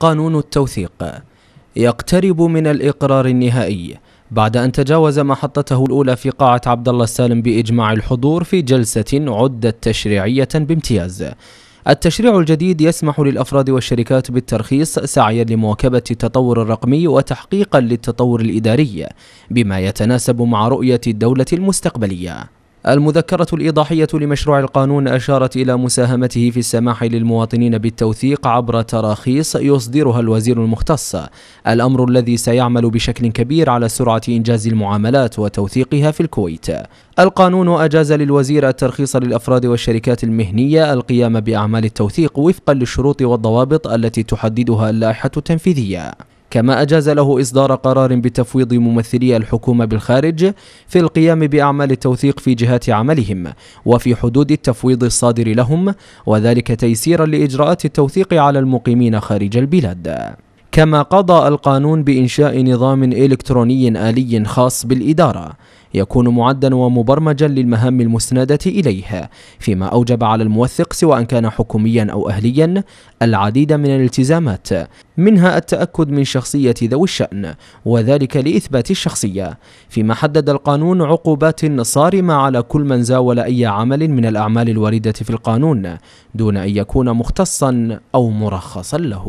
قانون التوثيق يقترب من الإقرار النهائي بعد أن تجاوز محطته الأولى في قاعة عبد الله السالم بإجماع الحضور في جلسة عدت تشريعية بامتياز التشريع الجديد يسمح للأفراد والشركات بالترخيص سعيا لمواكبة التطور الرقمي وتحقيقا للتطور الإداري بما يتناسب مع رؤية الدولة المستقبلية المذكرة الإيضاحية لمشروع القانون أشارت إلى مساهمته في السماح للمواطنين بالتوثيق عبر تراخيص يصدرها الوزير المختص الأمر الذي سيعمل بشكل كبير على سرعة إنجاز المعاملات وتوثيقها في الكويت القانون أجاز للوزير الترخيص للأفراد والشركات المهنية القيام بأعمال التوثيق وفقا للشروط والضوابط التي تحددها اللائحة التنفيذية كما أجاز له إصدار قرار بتفويض ممثلي الحكومة بالخارج في القيام بأعمال التوثيق في جهات عملهم وفي حدود التفويض الصادر لهم وذلك تيسيرا لإجراءات التوثيق على المقيمين خارج البلاد كما قضى القانون بإنشاء نظام إلكتروني آلي خاص بالإدارة يكون معدا ومبرمجا للمهام المسندة إليه فيما أوجب على الموثق سواء كان حكوميا أو أهليا العديد من الالتزامات منها التأكد من شخصية ذوي الشأن وذلك لإثبات الشخصية فيما حدد القانون عقوبات صارمة على كل من زاول أي عمل من الأعمال الواردة في القانون دون أن يكون مختصا أو مرخصا له